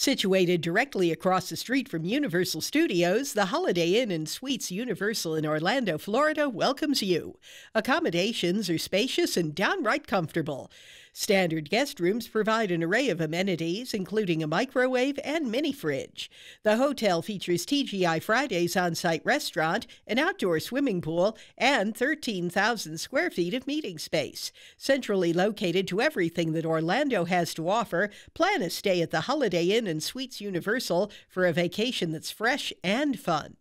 Situated directly across the street from Universal Studios, the Holiday Inn and Suites Universal in Orlando, Florida welcomes you. Accommodations are spacious and downright comfortable. Standard guest rooms provide an array of amenities, including a microwave and mini fridge. The hotel features TGI Fridays on site restaurant, an outdoor swimming pool, and 13,000 square feet of meeting space. Centrally located to everything that Orlando has to offer, plan a stay at the Holiday Inn and Suites Universal for a vacation that's fresh and fun.